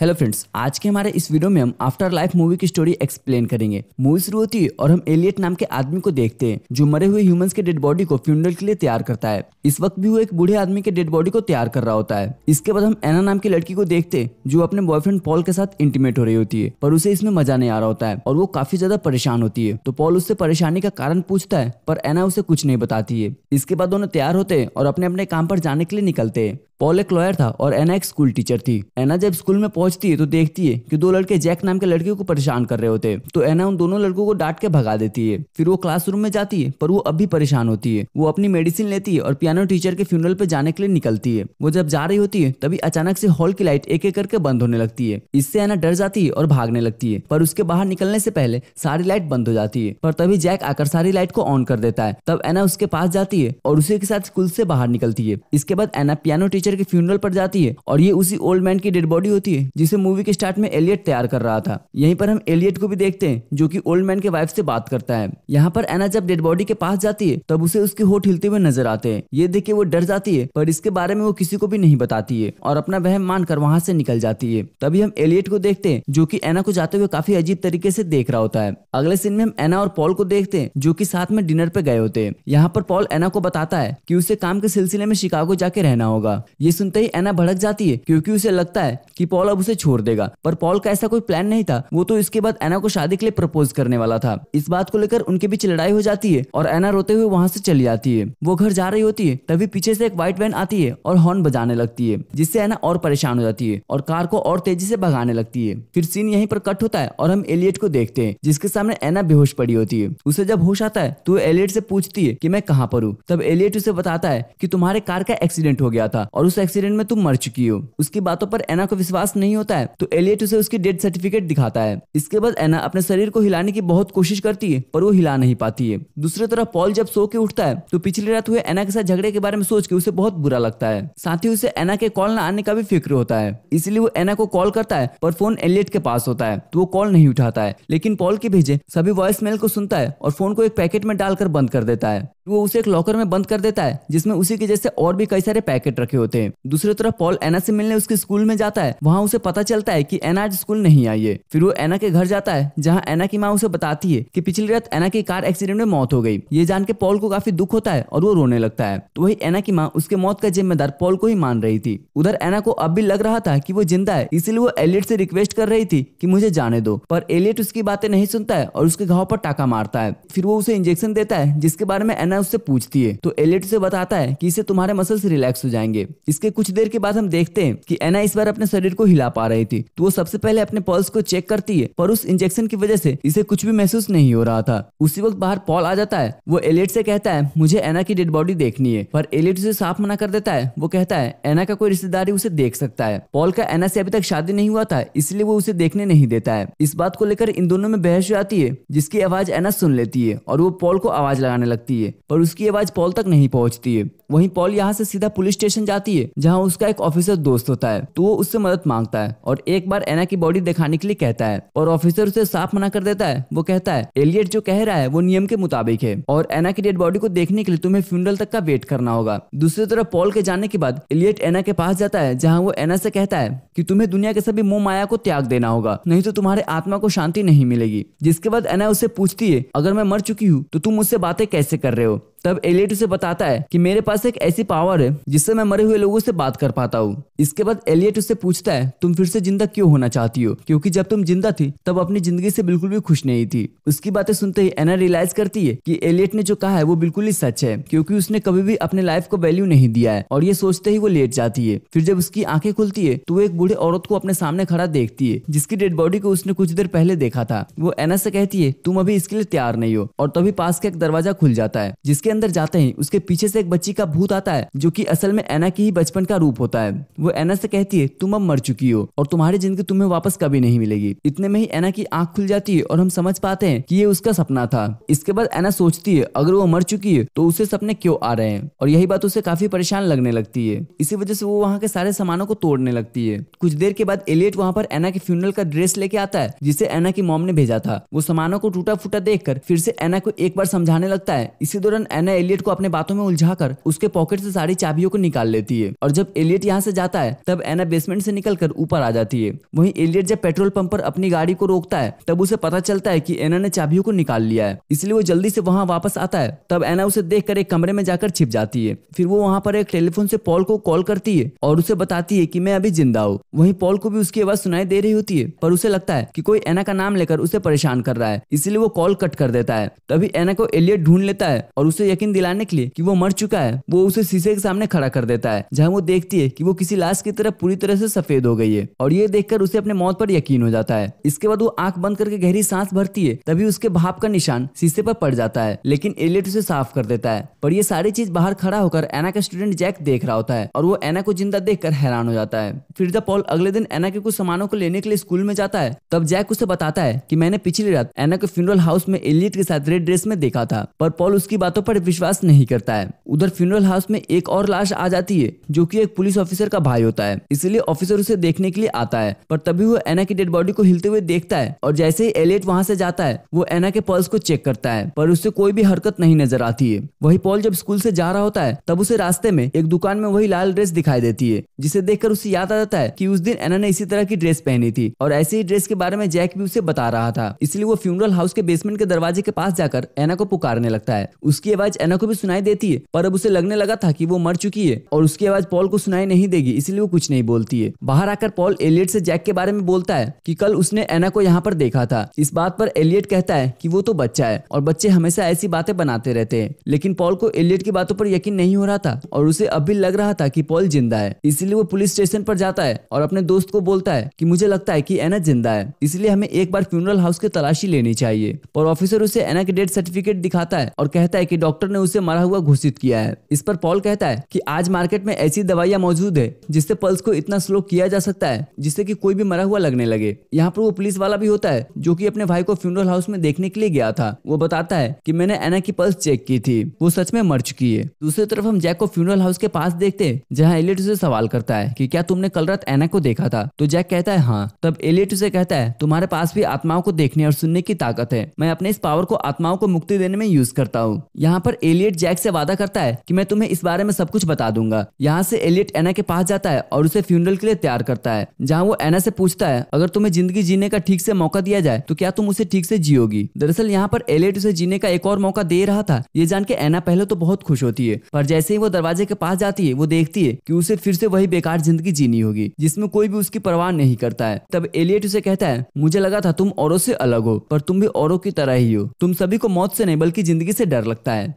hello friends आज के हमारे इस वीडियो में हम आफ्टर लाइफ मूवी की स्टोरी एक्सप्लेन करेंगे मूवी शुरू होती है और हम एलियट नाम के आदमी को देखते हैं जो मरे हुए ह्यूमंस के डेड बॉडी को फ्यूनरल के लिए तैयार करता है इस वक्त भी वो एक बूढ़े आदमी के डेड बॉडी को तैयार कर रहा होता है इसके बाद हम एना नाम की लड़की को देखते हैं जो अपने बॉयफ्रेंड पॉल के साथ इंटीमेट हो रही होती है पर उसे इसमें मजा नहीं आ रहा होता है और वो काफी ज्यादा परेशान होती है तो पॉल उससे परेशानी का कारण पूछता है पर एना उसे कुछ नहीं बताती है इसके बाद दोनों तैयार होते हैं और अपने अपने काम पर जाने के लिए निकलते हैं पॉल एक लॉयर था और एना एक स्कूल टीचर थी एना जब स्कूल में पहुंच पहुंचती है तो देखती है कि दो लड़के जैक नाम के लड़के को परेशान कर रहे होते हैं तो एना उन दोनों लड़कों को डांट के भगा देती है फिर वो क्लासरूम में जाती है पर वो अब भी परेशान होती है वो अपनी मेडिसिन लेती है और पियानो टीचर के फ्यूनरल पे जाने के लिए निकलती है वो जब जा रही होती है तभी अचानक से हॉल की लाइट एक एक करके बंद होने लगती है इससे एना डर जाती है और भागने लगती है पर उसके बाहर निकलने से पहले सारी लाइट बंद हो जाती है पर तभी जैक आकर सारी लाइट को ऑन कर देता है तब एना उसके पास जाती है और उसी के साथ स्कूल से बाहर निकलती है इसके बाद एना पियानो टीचर के फ्यूनरल पर जाती है और ये उसी ओल्ड मैन की डेड बॉडी होती है जिसे मूवी के स्टार्ट में एलियट तैयार कर रहा था यहीं पर हम एलियट को भी देखते हैं जो की ओल्ड मैन के वाइफ से बात करता है यहाँ पर एना जब डेड बॉडी के पास जाती है तब उसे उसके होठ हिलते हुए नजर आते हैं ये देख के वो डर जाती है पर इसके बारे में वो किसी को भी नहीं बताती है और अपना वह मानकर वहाँ से निकल जाती है तभी हम एलियट को देखते हैं जो की एना को जाते हुए काफी अजीब तरीके से देख रहा होता है अगले सीन में हम एना और पॉल को देखते हैं जो की साथ में डिनर पे गए होते हैं यहाँ पर पॉल एना को बताता है की उसे काम के सिलसिले में शिकागो जाके रहना होगा ये सुनते ही एना भड़क जाती है क्यूँकी उसे लगता है की पॉल अब उसे छोड़ देगा पर पॉल का ऐसा कोई प्लान नहीं था वो तो इसके बाद एना को शादी के लिए प्रपोज करने वाला था इस बात को लेकर उनके बीच लड़ाई हो जाती है और एना रोते हुए वहाँ से चली जाती है वो घर जा रही होती है तभी पीछे से एक व्हाइट वैन आती है और हॉर्न बजाने लगती है जिससे एना और परेशान हो जाती है और कार को और तेजी से भगाने लगती है फिर सीन यहीं पर कट होता है और हम एलियट को देखते हैं जिसके सामने एना बेहोश पड़ी होती है उसे जब होश आता है तो एलियट से पूछती है की मैं कहाँ पर हूँ तब एलियट उसे बताता है की तुम्हारे कार का एक्सीडेंट हो गया था और उस एक्सीडेंट में तुम मर चुकी हो उसकी बातों पर एना को विश्वास नहीं होता है तो एलियट उसे उसकी डेथ सर्टिफिकेट दिखाता है इसके बाद एना अपने शरीर को हिलाने की बहुत कोशिश करती है पर वो हिला नहीं पाती है दूसरी तरफ पॉल जब सो के उठता है तो पिछली रात हुए एना के साथ झगड़े के बारे में सोच के उसे बहुत बुरा लगता है साथ ही उसे एना के कॉल न आने का भी फिक्र होता है इसलिए वो एना को कॉल करता है पर फोन एलियट के पास होता है तो वो कॉल नहीं उठाता है लेकिन पॉल के भेजे सभी वॉइस मेल को सुनता है और फोन को एक पैकेट में डालकर बंद कर देता है वो उसे एक लॉकर में बंद कर देता है जिसमें उसी के जैसे और भी कई सारे पैकेट रखे होते हैं दूसरी तरफ पॉल एना से मिलने उसके स्कूल में जाता है वहाँ उसे पता चलता है की एना आज स्कूल नहीं आई है फिर वो एना के घर जाता है जहाँ एना की माँ उसे बताती है की पिछली रात एना की कार एक्सीडेंट में मौत हो गई ये जान के पॉल को काफी दुख होता है और वो रोने लगता है तो वही एना की माँ उसके मौत का जिम्मेदार पॉल को ही मान रही थी उधर एना को अब भी लग रहा था कि वो जिंदा है इसीलिए वो एलियट से रिक्वेस्ट कर रही थी कि मुझे जाने दो पर एलियट उसकी बातें नहीं सुनता है और उसके घाव पर टाका मारता है फिर वो उसे इंजेक्शन देता है जिसके बारे में एना करना है उससे पूछती है तो एलियट उसे बताता है कि इससे तुम्हारे मसल्स रिलैक्स हो जाएंगे इसके कुछ देर के बाद हम देखते हैं कि एना इस बार अपने शरीर को हिला पा रही थी तो वो सबसे पहले अपने पल्स को चेक करती है पर उस इंजेक्शन की वजह से इसे कुछ भी महसूस नहीं हो रहा था उसी वक्त बाहर पॉल आ जाता है वो एलियट से कहता है मुझे एना की डेड बॉडी देखनी है पर एलियट उसे साफ मना कर देता है वो कहता है एना का कोई रिश्तेदारी उसे देख सकता है पॉल का एना से अभी तक शादी नहीं हुआ था इसलिए वो उसे देखने नहीं देता है इस बात को लेकर इन दोनों में बहस हो जाती है जिसकी आवाज एना सुन लेती है और वो पॉल को आवाज लगाने लगती है पर उसकी आवाज पॉल तक नहीं पहुंचती है वहीं पॉल यहाँ से सीधा पुलिस स्टेशन जाती है जहाँ उसका एक ऑफिसर दोस्त होता है तो वो उससे मदद मांगता है और एक बार एना की बॉडी दिखाने के लिए कहता है और ऑफिसर उसे साफ मना कर देता है वो कहता है एलियट जो कह रहा है वो नियम के मुताबिक है और एना की डेड बॉडी को देखने के लिए तुम्हें फ्यूनरल तक का वेट करना होगा दूसरी तरफ पॉल के जाने के बाद एलियट एना के पास जाता है जहाँ वो एना से कहता है कि तुम्हें दुनिया के सभी मोह माया को त्याग देना होगा नहीं तो तुम्हारे आत्मा को शांति नहीं मिलेगी जिसके बाद एना उसे पूछती है अगर मैं मर चुकी हूँ तो तुम मुझसे बातें कैसे कर रहे हो तब एलियट उसे बताता है कि मेरे पास एक ऐसी पावर है जिससे मैं मरे हुए लोगों से बात कर पाता हूँ इसके बाद एलियट उससे पूछता है तुम फिर से जिंदा क्यों होना चाहती हो क्योंकि जब तुम जिंदा थी तब अपनी जिंदगी से बिल्कुल भी खुश नहीं थी उसकी बातें सुनते ही एना रियलाइज करती है की एलियट ने जो कहा है वो बिल्कुल ही सच है क्योंकि उसने कभी भी अपने लाइफ को वैल्यू नहीं दिया है और ये सोचते ही वो लेट जाती है फिर जब उसकी आंखें खुलती है तो वो एक बूढ़े औरत को अपने सामने खड़ा देखती है जिसकी डेड बॉडी को उसने कुछ देर पहले देखा था वो एना से कहती है तुम अभी इसके लिए तैयार नहीं हो और तभी पास का एक दरवाजा खुल जाता है जिसके इसके अंदर जाते हैं उसके पीछे से एक बच्ची का भूत आता है जो कि असल में एना की ही बचपन का रूप होता है वो एना से कहती है तुम अब मर चुकी हो और तुम्हारी जिंदगी तुम्हें वापस कभी नहीं मिलेगी इतने में ही एना की आंख खुल जाती है और हम समझ पाते हैं कि ये उसका सपना था इसके बाद एना सोचती है अगर वो मर चुकी है तो उसे सपने क्यों आ रहे हैं और यही बात उसे काफी परेशान लगने लगती है इसी वजह से वो वहाँ के सारे सामानों को तोड़ने लगती है कुछ देर के बाद एलियट वहाँ पर एना के फ्यूनरल का ड्रेस लेके आता है जिसे एना की मॉम ने भेजा था वो सामानों को टूटा फूटा देख फिर से एना को एक बार समझाने लगता है इसी दौरान एना एलियट को अपने बातों में उलझा कर उसके पॉकेट से सारी चाबियों को निकाल लेती है और जब एलियट यहाँ से जाता है तब एना बेसमेंट से कर ऊपर आ जाती है वही एलियट जब पेट्रोल पंप पर अपनी गाड़ी को रोकता है तब उसे पता चलता है की एना ने चाबियों को निकाल लिया है इसलिए वो जल्दी से वहाँ वापस आता है तब एना उसे देख एक कमरे में जाकर छिप जाती है फिर वो वहाँ पर एक टेलीफोन से पॉल को कॉल करती है और उसे बताती है की मैं अभी जिंदा हूँ वही पॉल को भी उसकी आवाज सुनाई दे रही होती है पर उसे लगता है कि कोई एना का नाम लेकर उसे परेशान कर रहा है इसलिए वो कॉल कट कर देता है तभी एना को एलियट ढूंढ लेता है और उसे यकीन दिलाने के लिए कि वो मर चुका है वो उसे शीशे के सामने खड़ा कर देता है जहाँ वो देखती है कि वो किसी लाश की तरह पूरी तरह से सफेद हो गई है और ये देखकर उसे अपने मौत पर यकीन हो जाता है इसके बाद वो आंख बंद करके गहरी सांस भरती है तभी उसके भाप का निशान शीशे पर पड़ जाता है लेकिन एलियट उसे साफ कर देता है पर ये सारी चीज बाहर खड़ा होकर एना का स्टूडेंट जैक देख रहा होता है और वो एना को जिंदा देख हैरान हो जाता है फिर जब पॉल अगले दिन एना के कुछ सामानों को लेने के लिए स्कूल में जाता है तब जैक उसे बताता है की मैंने पिछली रात एना के फ्यूनरल हाउस में एलियट के साथ रेड ड्रेस में देखा था पर पॉल उसकी बातों पर पर विश्वास नहीं करता है उधर फ्यूनरल हाउस में एक और लाश आ जाती है जो की एक पुलिस ऑफिसर का भाई होता है इसलिए ऑफिसर उसे देखने के लिए आता है पर तभी वो एना की डेड बॉडी को हिलते हुए देखता है और जैसे ही एलियट वहाँ से जाता है वो एना के पॉल्स को चेक करता है पर उससे कोई भी हरकत नहीं नजर आती है वही पॉल जब स्कूल से जा रहा होता है तब उसे रास्ते में एक दुकान में वही लाल ड्रेस दिखाई देती है जिसे देखकर उसे याद आ जाता है की उस दिन एना ने इसी तरह की ड्रेस पहनी थी और ऐसे ही ड्रेस के बारे में जैक भी उसे बता रहा था इसलिए वो फ्यूनरल हाउस के बेसमेंट के दरवाजे के पास जाकर एना को पुकारने लगता है उसकी आवाज आवाज एना को भी सुनाई देती है पर अब उसे लगने लगा था कि वो मर चुकी है और उसकी आवाज पॉल को सुनाई नहीं देगी इसलिए वो कुछ नहीं बोलती है बाहर आकर पॉल एलियट से जैक के बारे में बोलता है कि कल उसने एना को यहाँ पर देखा था इस बात पर एलियट कहता है कि वो तो बच्चा है और बच्चे हमेशा ऐसी बातें बनाते रहते हैं लेकिन पॉल को एलियट की बातों पर यकीन नहीं हो रहा था और उसे अब भी लग रहा था कि पॉल जिंदा है इसलिए वो पुलिस स्टेशन पर जाता है और अपने दोस्त को बोलता है कि मुझे लगता है कि एना जिंदा है इसलिए हमें एक बार फ्यूनरल हाउस की तलाशी लेनी चाहिए और ऑफिसर उसे एना के डेथ सर्टिफिकेट दिखाता है और कहता है की डॉक्टर डॉक्टर ने उसे मरा हुआ घोषित किया है इस पर पॉल कहता है कि आज मार्केट में ऐसी दवाइयां मौजूद है जिससे पल्स को इतना स्लो किया जा सकता है जिससे कि कोई भी मरा हुआ लगने लगे यहाँ पर वो पुलिस वाला भी होता है जो कि अपने भाई को फ्यूनरल हाउस में देखने के लिए गया था वो बताता है कि मैंने एना की पल्स चेक की थी वो सच में मर चुकी है दूसरी तरफ हम जैक को फ्यूनरल हाउस के पास देखते हैं जहाँ एलियट उसे सवाल करता है की क्या तुमने कल रात एना को देखा था तो जैक कहता है हाँ तब एलियट उसे कहता है तुम्हारे पास भी आत्माओं को देखने और सुनने की ताकत है मैं अपने इस पावर को आत्माओं को मुक्ति देने में यूज करता हूँ यहाँ पर एलियट जैक से वादा करता है कि मैं तुम्हें इस बारे में सब कुछ बता दूंगा यहाँ से एलियट एना के पास जाता है और उसे फ्यूनरल के लिए तैयार करता है जहाँ वो एना से पूछता है अगर तुम्हें जिंदगी जीने का ठीक से मौका दिया जाए तो क्या तुम उसे ठीक से जियोगी दरअसल यहाँ पर एलियट उसे जीने का एक और मौका दे रहा था ये जान के एना पहले तो बहुत खुश होती है पर जैसे ही वो दरवाजे के पास जाती है वो देखती है की उसे फिर से वही बेकार जिंदगी जीनी होगी जिसमे कोई भी उसकी परवाह नहीं करता है तब एलियट उसे कहता है मुझे लगा था तुम औरों से अलग हो पर तुम भी औरों की तरह ही हो तुम सभी को मौत से नहीं बल्कि जिंदगी से डर लगता है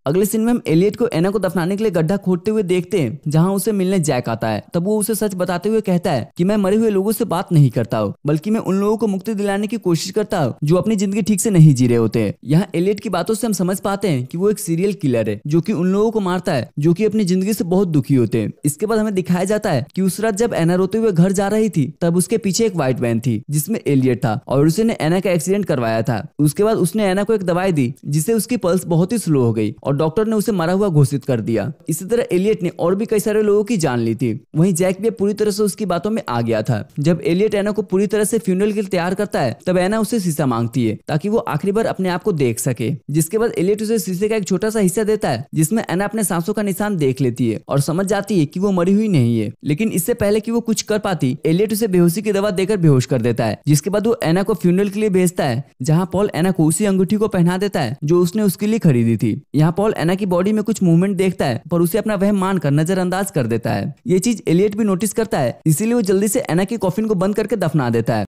अगले सीन में हम एलियट को एना को दफनाने के लिए गड्ढा खोदते हुए देखते हैं जहां उसे मिलने जैक आता है तब वो उसे सच बताते हुए कहता है कि मैं मरे हुए लोगों से बात नहीं करता हूँ बल्कि मैं उन लोगों को मुक्ति दिलाने की कोशिश करता हूँ जो अपनी जिंदगी ठीक से नहीं जी रहे होते हैं यहाँ एलियट की बातों से हम समझ पाते हैं की वो एक सीरियल किलर है जो की उन लोगों को मारता है जो की अपनी जिंदगी से बहुत दुखी होते हैं इसके बाद हमें दिखाया जाता है की उस रात जब एना रोते हुए घर जा रही थी तब उसके पीछे एक व्हाइट वैन थी जिसमे एलियट था और उसने एना का एक्सीडेंट करवाया था उसके बाद उसने एना को एक दवाई दी जिससे उसकी पल्स बहुत ही स्लो हो गई और और डॉक्टर ने उसे मरा हुआ घोषित कर दिया इसी तरह एलियट ने और भी कई सारे लोगों की जान ली थी वहीं जैक भी पूरी तरह से उसकी बातों में आ गया था जब एलियट एना को पूरी तरह से फ्यूनल के लिए तैयार करता है तब एना उसे शीशा मांगती है ताकि वो आखिरी बार अपने आप को देख सके जिसके बाद एलियट उसे शीशे का एक छोटा सा हिस्सा देता है जिसमें एना अपने सांसों का निशान देख लेती है और समझ जाती है की वो मरी हुई नहीं है लेकिन इससे पहले की वो कुछ कर पाती एलियट उसे बेहोशी की दवा देकर बेहोश कर देता है जिसके बाद वो एना को फ्यूनल के लिए भेजता है जहाँ पॉल एना को उसी अंगूठी को पहना देता है जो उसने उसके लिए खरीदी थी यहाँ पॉल एना की बॉडी में कुछ मूवमेंट देखता है पर उसे अपना वह मानकर नजरअंदाज कर देता है ये चीज एलियट भी नोटिस करता है इसीलिए वो जल्दी से एना के कॉफिन को बंद करके दफना देता है